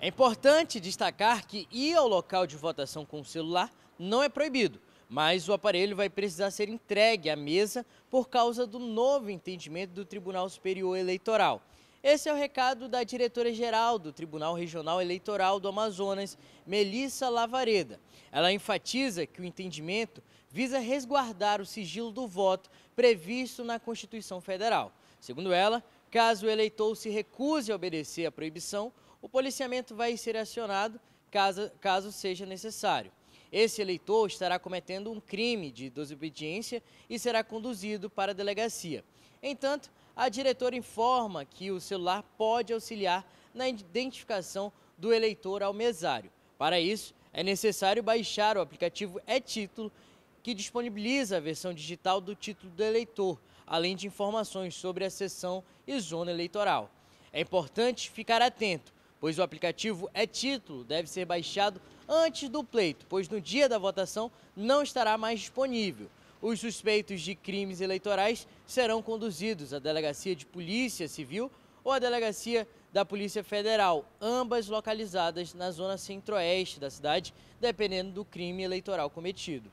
É importante destacar que ir ao local de votação com o celular não é proibido, mas o aparelho vai precisar ser entregue à mesa por causa do novo entendimento do Tribunal Superior Eleitoral. Esse é o recado da diretora-geral do Tribunal Regional Eleitoral do Amazonas, Melissa Lavareda. Ela enfatiza que o entendimento visa resguardar o sigilo do voto previsto na Constituição Federal. Segundo ela, Caso o eleitor se recuse a obedecer à proibição, o policiamento vai ser acionado caso, caso seja necessário. Esse eleitor estará cometendo um crime de desobediência e será conduzido para a delegacia. Entanto, a diretora informa que o celular pode auxiliar na identificação do eleitor ao mesário. Para isso, é necessário baixar o aplicativo É Título que disponibiliza a versão digital do título do eleitor, além de informações sobre a sessão e zona eleitoral. É importante ficar atento, pois o aplicativo é título, deve ser baixado antes do pleito, pois no dia da votação não estará mais disponível. Os suspeitos de crimes eleitorais serão conduzidos à Delegacia de Polícia Civil ou à Delegacia da Polícia Federal, ambas localizadas na zona centro-oeste da cidade, dependendo do crime eleitoral cometido.